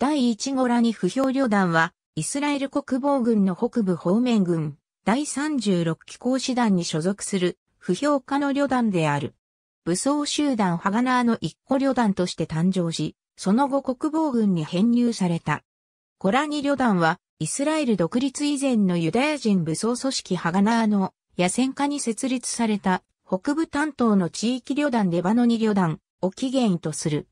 第1号ラニフ評旅団は、イスラエル国防軍の北部方面軍、第36機構師団に所属する、不評家の旅団である。武装集団ハガナーの一個旅団として誕生し、その後国防軍に編入された。コラニ旅団は、イスラエル独立以前のユダヤ人武装組織ハガナーの野戦化に設立された北部担当の地域旅団レバノニ旅団を起源とする。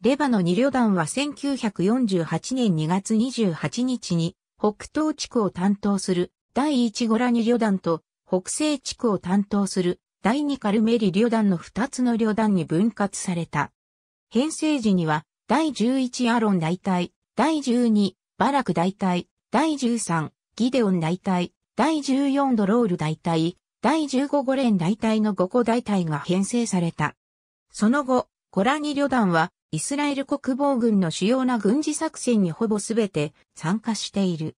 レバの2旅団は1948年2月28日に北東地区を担当する第1ゴラニ旅団と北西地区を担当する第2カルメリ旅団の2つの旅団に分割された。編成時には第11アロン大隊、第12バラク大隊、第13ギデオン大隊、第14ドロール大隊、第15ゴレン大隊の5個大隊が編成された。その後、ゴラニ旅団はイスラエル国防軍の主要な軍事作戦にほぼすべて参加している。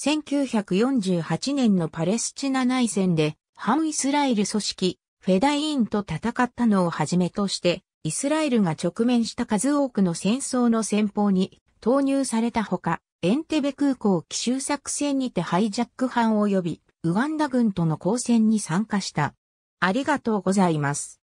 1948年のパレスチナ内戦で反イスラエル組織フェダイーンと戦ったのをはじめとしてイスラエルが直面した数多くの戦争の戦法に投入されたほか、エンテベ空港奇襲作戦にてハイジャック犯及びウガンダ軍との交戦に参加した。ありがとうございます。